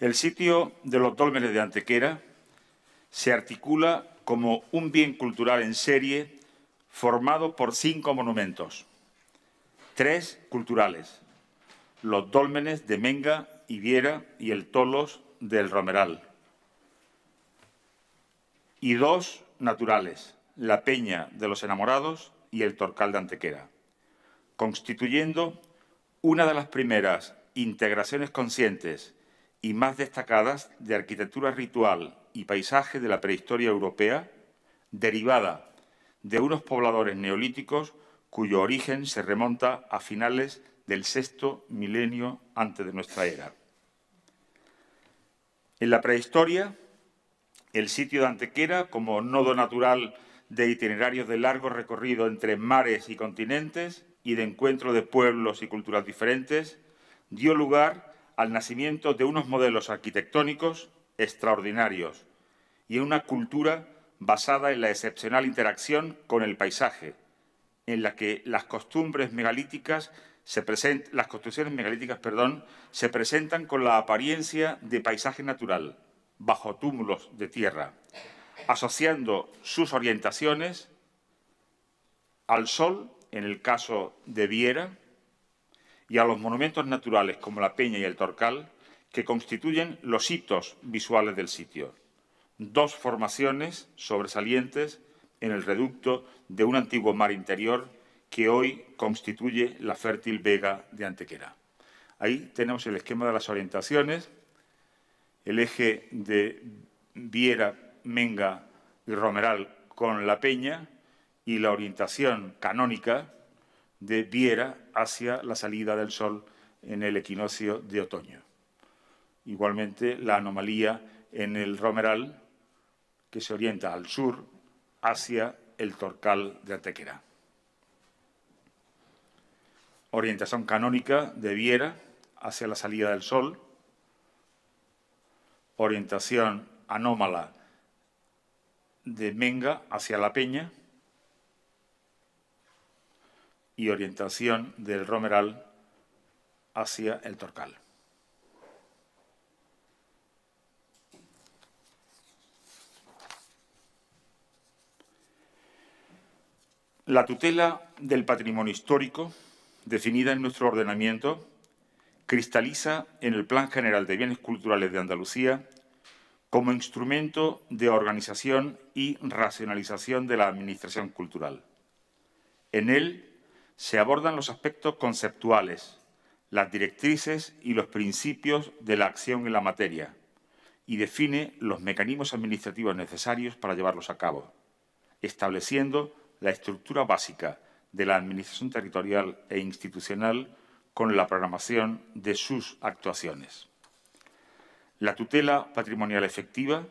El sitio de los dólmenes de Antequera se articula como un bien cultural en serie formado por cinco monumentos, tres culturales, los dólmenes de Menga, y Viera y el Tolos del Romeral, y dos naturales, la Peña de los Enamorados y el Torcal de Antequera, constituyendo una de las primeras integraciones conscientes y más destacadas de arquitectura ritual y paisaje de la prehistoria europea, derivada de unos pobladores neolíticos cuyo origen se remonta a finales del sexto milenio antes de nuestra era. En la prehistoria, el sitio de Antequera, como nodo natural de itinerarios de largo recorrido entre mares y continentes y de encuentro de pueblos y culturas diferentes, dio lugar al nacimiento de unos modelos arquitectónicos extraordinarios y en una cultura basada en la excepcional interacción con el paisaje, en la que las costumbres megalíticas se las construcciones megalíticas perdón, se presentan con la apariencia de paisaje natural, bajo túmulos de tierra, asociando sus orientaciones al sol, en el caso de Viera, y a los monumentos naturales como la Peña y el Torcal, que constituyen los hitos visuales del sitio. Dos formaciones sobresalientes en el reducto de un antiguo mar interior que hoy constituye la fértil vega de Antequera. Ahí tenemos el esquema de las orientaciones, el eje de Viera, Menga y Romeral con la Peña y la orientación canónica de Viera hacia la salida del Sol en el equinoccio de otoño. Igualmente, la anomalía en el Romeral, que se orienta al sur hacia el Torcal de Antequera. Orientación canónica de Viera hacia la salida del Sol. Orientación anómala de Menga hacia la Peña y orientación del Romeral hacia el Torcal. La tutela del patrimonio histórico, definida en nuestro ordenamiento, cristaliza en el Plan General de Bienes Culturales de Andalucía como instrumento de organización y racionalización de la administración cultural. En él se abordan los aspectos conceptuales, las directrices y los principios de la acción en la materia y define los mecanismos administrativos necesarios para llevarlos a cabo, estableciendo la estructura básica de la Administración Territorial e Institucional con la programación de sus actuaciones. La tutela patrimonial efectiva,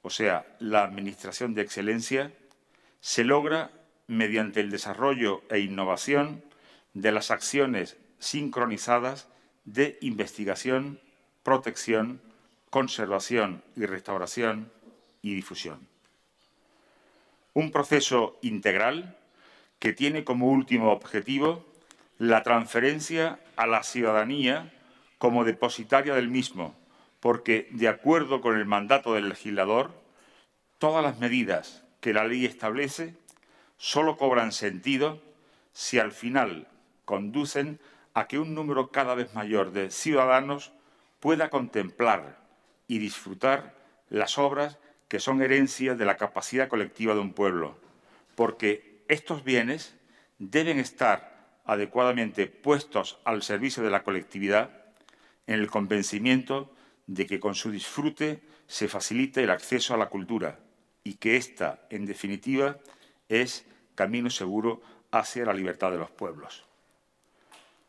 o sea, la Administración de Excelencia, se logra mediante el desarrollo e innovación de las acciones sincronizadas de investigación, protección, conservación y restauración y difusión. Un proceso integral que tiene como último objetivo la transferencia a la ciudadanía como depositaria del mismo, porque, de acuerdo con el mandato del legislador, todas las medidas que la ley establece solo cobran sentido si al final conducen a que un número cada vez mayor de ciudadanos pueda contemplar y disfrutar las obras que son herencia de la capacidad colectiva de un pueblo, porque estos bienes deben estar adecuadamente puestos al servicio de la colectividad en el convencimiento de que con su disfrute se facilite el acceso a la cultura y que ésta, en definitiva, es camino seguro hacia la libertad de los pueblos.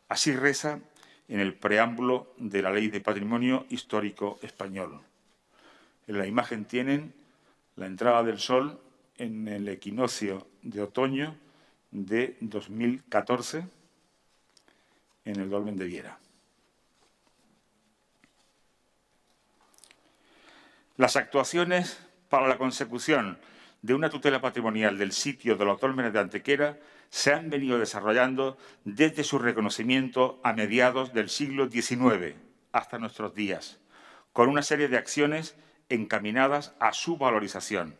Así reza en el preámbulo de la Ley de Patrimonio Histórico Español. En la imagen tienen la entrada del sol en el equinoccio de otoño de 2014 en el Dolmen de Viera. Las actuaciones para la consecución de una tutela patrimonial del sitio de los tólmenes de Antequera se han venido desarrollando desde su reconocimiento a mediados del siglo XIX hasta nuestros días, con una serie de acciones encaminadas a su valorización,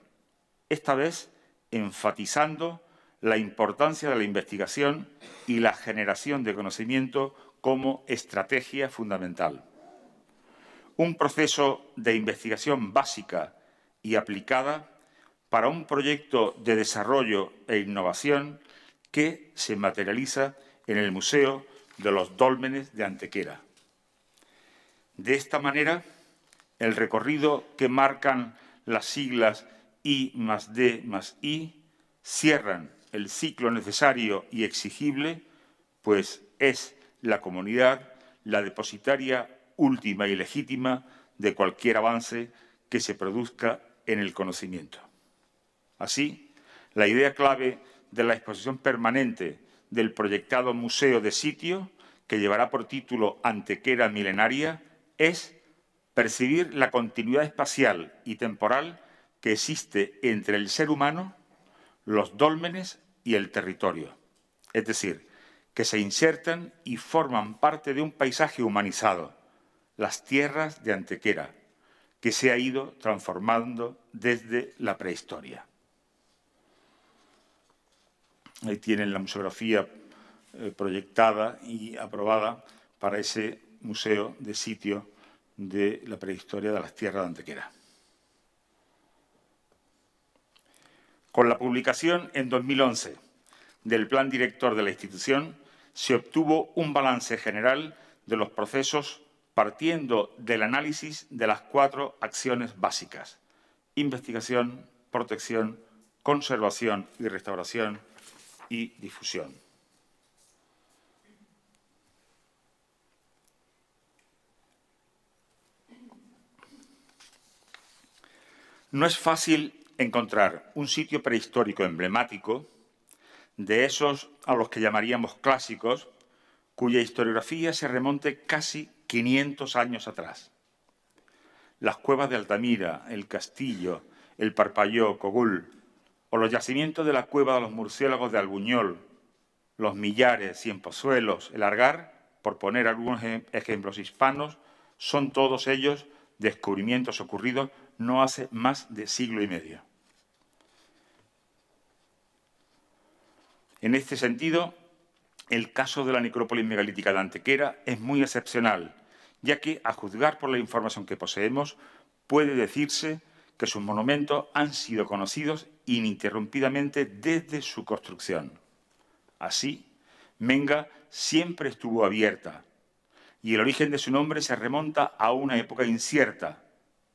esta vez enfatizando la importancia de la investigación y la generación de conocimiento como estrategia fundamental. Un proceso de investigación básica y aplicada para un proyecto de desarrollo e innovación que se materializa en el Museo de los Dólmenes de Antequera. De esta manera, el recorrido que marcan las siglas I más D más I cierran el ciclo necesario y exigible, pues es la comunidad la depositaria última y legítima de cualquier avance que se produzca en el conocimiento. Así, la idea clave de la exposición permanente del proyectado Museo de Sitio, que llevará por título Antequera Milenaria, es percibir la continuidad espacial y temporal que existe entre el ser humano, los dólmenes y el territorio. Es decir, que se insertan y forman parte de un paisaje humanizado, las tierras de Antequera, que se ha ido transformando desde la prehistoria. Ahí tienen la museografía eh, proyectada y aprobada para ese museo de sitio de la prehistoria de las tierras de Antequera. Con la publicación en 2011 del plan director de la institución, se obtuvo un balance general de los procesos partiendo del análisis de las cuatro acciones básicas, investigación, protección, conservación y restauración, y difusión. No es fácil encontrar un sitio prehistórico emblemático de esos a los que llamaríamos clásicos, cuya historiografía se remonte casi 500 años atrás. Las cuevas de Altamira, el Castillo, el Parpalló, Cogul, o los yacimientos de la cueva de los murciélagos de Albuñol, los millares, Pozuelos, el argar, por poner algunos ejemplos hispanos, son todos ellos descubrimientos ocurridos no hace más de siglo y medio. En este sentido, el caso de la necrópolis megalítica de Antequera es muy excepcional, ya que, a juzgar por la información que poseemos, puede decirse que sus monumentos han sido conocidos ininterrumpidamente desde su construcción. Así, Menga siempre estuvo abierta y el origen de su nombre se remonta a una época incierta,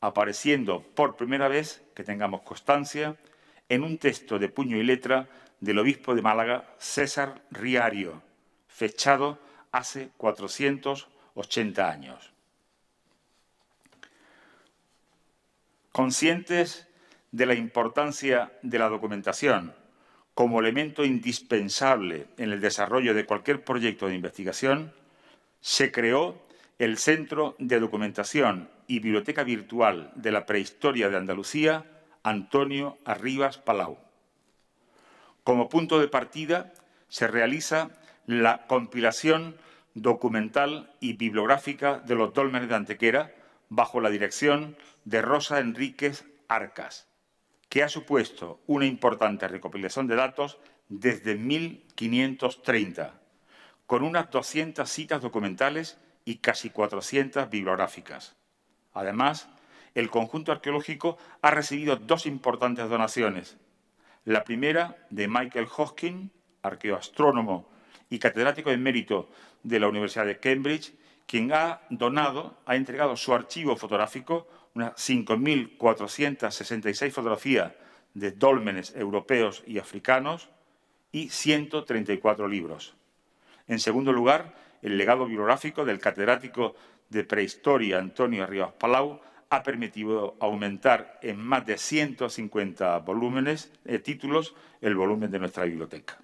apareciendo por primera vez, que tengamos constancia, en un texto de puño y letra del obispo de Málaga, César Riario, fechado hace 480 años. Conscientes de la importancia de la documentación como elemento indispensable en el desarrollo de cualquier proyecto de investigación, se creó el Centro de Documentación y Biblioteca Virtual de la Prehistoria de Andalucía, Antonio Arribas Palau. Como punto de partida se realiza la compilación documental y bibliográfica de los dólmenes de Antequera bajo la dirección de Rosa Enríquez Arcas que ha supuesto una importante recopilación de datos desde 1530, con unas 200 citas documentales y casi 400 bibliográficas. Además, el conjunto arqueológico ha recibido dos importantes donaciones. La primera de Michael Hoskin, arqueoastrónomo y catedrático de mérito de la Universidad de Cambridge, quien ha donado, ha entregado su archivo fotográfico unas 5.466 fotografías de dólmenes europeos y africanos y 134 libros. En segundo lugar, el legado bibliográfico del catedrático de prehistoria Antonio Rivas Palau ha permitido aumentar en más de 150 volúmenes, eh, títulos el volumen de nuestra biblioteca.